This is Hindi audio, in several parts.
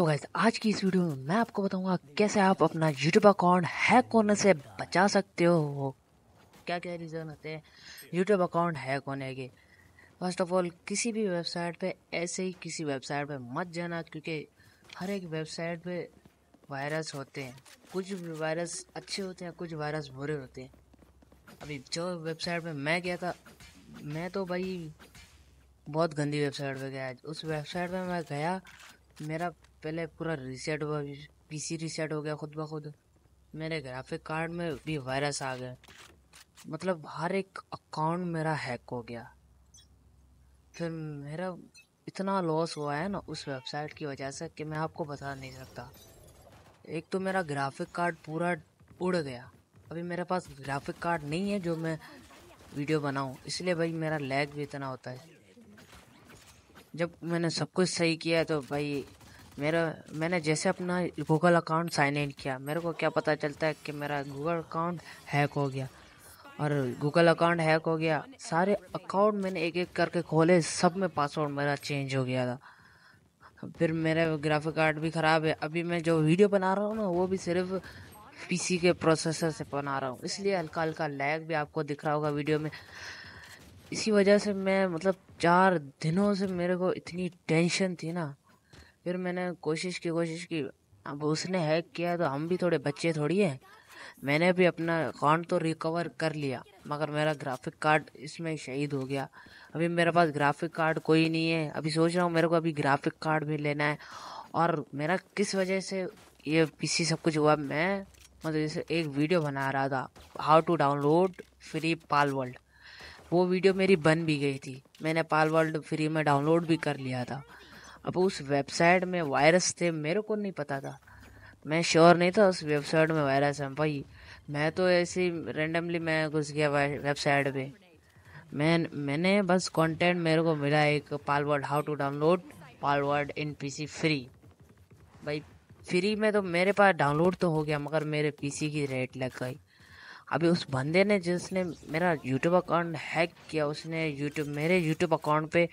तो गैस आज की इस वीडियो में मैं आपको बताऊंगा कैसे आप अपना यूट्यूब अकाउंट हैक होने से बचा सकते हो क्या क्या रीज़न होते हैं यूट्यूब अकाउंट हैक होने के फर्स्ट ऑफ ऑल किसी भी वेबसाइट पे ऐसे ही किसी वेबसाइट पे मत जाना क्योंकि हर एक वेबसाइट पे वायरस होते हैं कुछ वायरस अच्छे होते हैं कुछ वायरस बुरे होते हैं अभी जो वेबसाइट पर मैं गया था मैं तो भाई बहुत गंदी वेबसाइट पर गया उस वेबसाइट पर मैं गया मेरा पहले पूरा रीसेट हुआ पीसी रीसेट हो गया खुद ब खुद मेरे ग्राफिक कार्ड में भी वायरस आ गया मतलब हर एक अकाउंट मेरा हैक हो गया फिर मेरा इतना लॉस हुआ है ना उस वेबसाइट की वजह से कि मैं आपको बता नहीं सकता एक तो मेरा ग्राफिक कार्ड पूरा उड़ गया अभी मेरे पास ग्राफिक कार्ड नहीं है जो मैं वीडियो बनाऊं इसलिए भाई मेरा लैग भी इतना होता है जब मैंने सब कुछ सही किया तो भाई मेरा मैंने जैसे अपना गूगल अकाउंट साइन इन किया मेरे को क्या पता चलता है कि मेरा गूगल अकाउंट हैक हो गया और गूगल अकाउंट हैक हो गया सारे अकाउंट मैंने एक एक करके खोले सब में पासवर्ड मेरा चेंज हो गया था फिर मेरा ग्राफिक कार्ड भी ख़राब है अभी मैं जो वीडियो बना रहा हूँ ना वो भी सिर्फ पीसी के प्रोसेसर से बना रहा हूँ इसलिए हल्का हल्का लैग भी आपको दिख रहा होगा वीडियो में इसी वजह से मैं मतलब चार दिनों से मेरे को इतनी टेंशन थी ना फिर मैंने कोशिश की कोशिश की अब उसने हैक किया तो हम भी थोड़े बच्चे थोड़ी हैं मैंने भी अपना अकाउंट तो रिकवर कर लिया मगर मेरा ग्राफिक कार्ड इसमें शहीद हो गया अभी मेरे पास ग्राफिक कार्ड कोई नहीं है अभी सोच रहा हूँ मेरे को अभी ग्राफिक कार्ड भी लेना है और मेरा किस वजह से ये पीसी सब कुछ हुआ मैं मतलब जैसे एक वीडियो बना रहा था how to download free Palworld वो वीडियो मेरी बन भी गई थी मैंने पाल वर्ल्ड फ्री में डाउनलोड भी कर लिया था अब उस वेबसाइट में वायरस थे मेरे को नहीं पता था मैं श्योर नहीं था उस वेबसाइट में वायरस है भाई मैं तो ऐसे रेंडमली मैं घुस गया वेबसाइट पे मैं मैंने बस कंटेंट मेरे को मिला एक Palworld how to download Palworld in PC free भाई फ्री में तो मेरे पास डाउनलोड तो हो गया मगर मेरे पीसी की रेट लग गई अभी उस बंदे ने जिसने मेरा यूट्यूब अकाउंट हैक किया उसने यूट्यूब मेरे यूट्यूब अकाउंट पे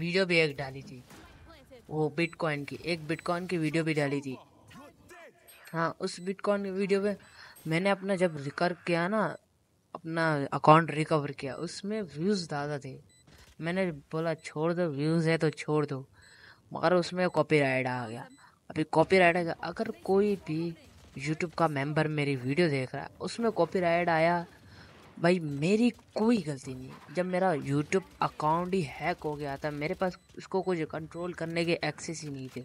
वीडियो भी एक डाली थी वो बिटकॉइन की एक बिटकॉइन की वीडियो भी डाली थी हाँ उस बिटकॉइन की वीडियो में मैंने अपना जब रिकवर किया ना अपना अकाउंट रिकवर किया उसमें व्यूज़ ज़्यादा थे मैंने बोला छोड़ दो व्यूज़ है तो छोड़ दो मगर उसमें कॉपीराइट आ गया अभी कॉपीराइट आ गया अगर कोई भी यूट्यूब का मेंबर मेरी वीडियो देख रहा है उसमें कॉपीराइट आया भाई मेरी कोई गलती नहीं जब मेरा यूट्यूब अकाउंट ही हैक हो गया था मेरे पास उसको कुछ कंट्रोल करने के एक्सेस ही नहीं थे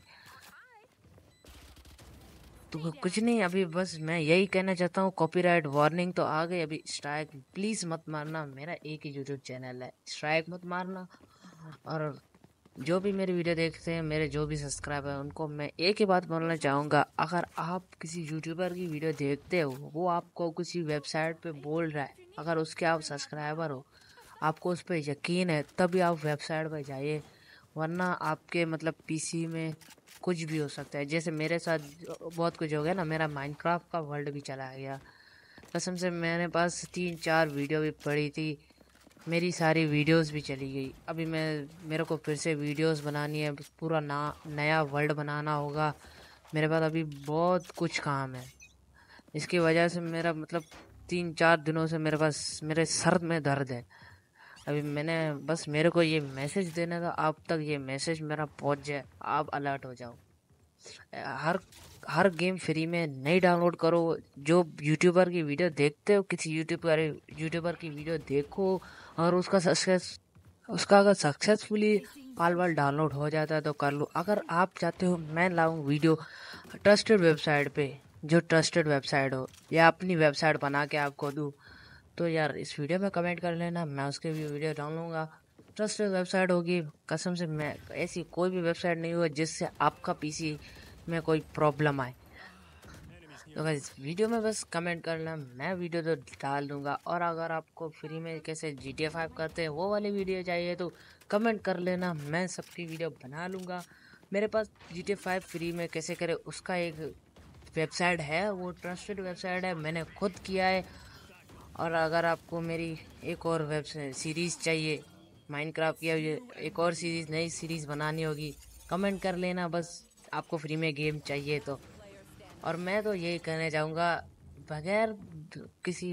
तो कुछ नहीं अभी बस मैं यही कहना चाहता हूँ कॉपीराइट वार्निंग तो आ गई अभी स्ट्राइक प्लीज़ मत मारना मेरा एक ही यूट्यूब चैनल है स्ट्राइक मत मारना और जो भी मेरी वीडियो देखते हैं मेरे जो भी सब्सक्राइबर है उनको मैं एक ही बात बोलना चाहूँगा अगर आप किसी यूट्यूबर की वीडियो देखते हो वो आपको किसी वेबसाइट पे बोल रहा है अगर उसके आप सब्सक्राइबर हो आपको उस पर यकीन है तभी आप वेबसाइट पर जाइए वरना आपके मतलब पीसी में कुछ भी हो सकता है जैसे मेरे साथ बहुत कुछ हो गया ना मेरा माइनक्राफ्ट का वर्ल्ड भी चला गया कसम से मेरे पास तीन चार वीडियो भी पड़ी थी मेरी सारी वीडियोस भी चली गई अभी मैं मेरे को फिर से वीडियोस बनानी है पूरा ना नया वर्ल्ड बनाना होगा मेरे पास अभी बहुत कुछ काम है इसकी वजह से मेरा मतलब तीन चार दिनों से मेरे पास मेरे सर में दर्द है अभी मैंने बस मेरे को ये मैसेज देना था आप तक ये मैसेज मेरा पहुंच जाए आप अलर्ट हो जाओ हर हर गेम फ्री में नहीं डाउनलोड करो जो यूट्यूबर की वीडियो देखते हो किसी यूट्यूबर यूट्यूबर की वीडियो देखो और उसका सक्सेस उसका अगर सक्सेसफुली पाल वाल डाउनलोड हो जाता है तो कर लो अगर आप चाहते हो मैं लाऊं वीडियो ट्रस्टेड वेबसाइट पे जो ट्रस्टेड वेबसाइट हो या अपनी वेबसाइट बना के आपको दूँ तो यार इस वीडियो में कमेंट कर लेना मैं उसके भी वीडियो डाल लूँगा ट्रस्टेड वेबसाइट होगी कसम से मैं ऐसी कोई भी वेबसाइट नहीं हुआ जिससे आपका पीसी में कोई प्रॉब्लम आए तो इस वीडियो में बस कमेंट करना मैं वीडियो तो डाल दूँगा और अगर आपको फ्री में कैसे जी टी फाइव करते हैं वो वाली वीडियो चाहिए तो कमेंट कर लेना मैं सबकी वीडियो बना लूँगा मेरे पास जी टी फाइव फ्री में कैसे करें उसका एक वेबसाइट है वो ट्रस्टेड वेबसाइट है मैंने खुद किया है और अगर आपको मेरी एक और वेब सीरीज़ चाहिए माइनक्राफ्ट की एक और सीरीज़ नई सीरीज़ बनानी होगी कमेंट कर लेना बस आपको फ्री में गेम चाहिए तो और मैं तो यही कहना चाहूँगा बगैर किसी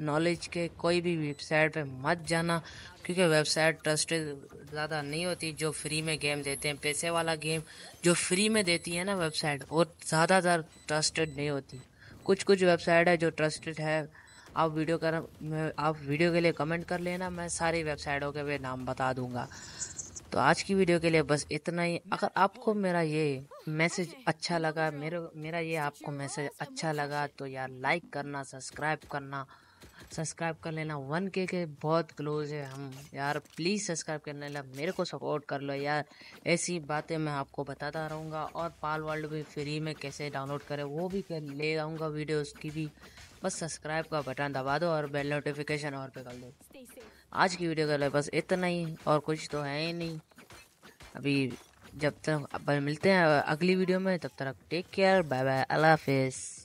नॉलेज के कोई भी वेबसाइट पे मत जाना क्योंकि वेबसाइट ट्रस्टेड ज़्यादा नहीं होती जो फ्री में गेम देते हैं पैसे वाला गेम जो फ्री में देती है ना वेबसाइट वो ज़्यादातर ट्रस्टेड नहीं होती कुछ कुछ वेबसाइट है जो ट्रस्टेड है आप वीडियो कर आप वीडियो के लिए कमेंट कर लेना मैं सारी वेबसाइटों के वे नाम बता दूंगा तो आज की वीडियो के लिए बस इतना ही अगर आपको मेरा ये मैसेज अच्छा लगा मेरे मेरा ये आपको मैसेज अच्छा लगा तो यार लाइक करना सब्सक्राइब करना सब्सक्राइब कर लेना वन के के बहुत क्लोज है हम यार प्लीज़ सब्सक्राइब कर लेना मेरे को सपोर्ट कर लो यार ऐसी बातें मैं आपको बताता रहूँगा और पाल वर्ल्ड भी फ्री में कैसे डाउनलोड करें वो भी कर ले आऊँगा वीडियो उसकी भी बस सब्सक्राइब का बटन दबा दो और बेल नोटिफिकेशन और पे कर दो आज की वीडियो कर लो बस इतना ही और कुछ तो है ही नहीं अभी जब तक मिलते हैं अगली वीडियो में तब तक टेक केयर बाय बाय अल्लाह हाफिज़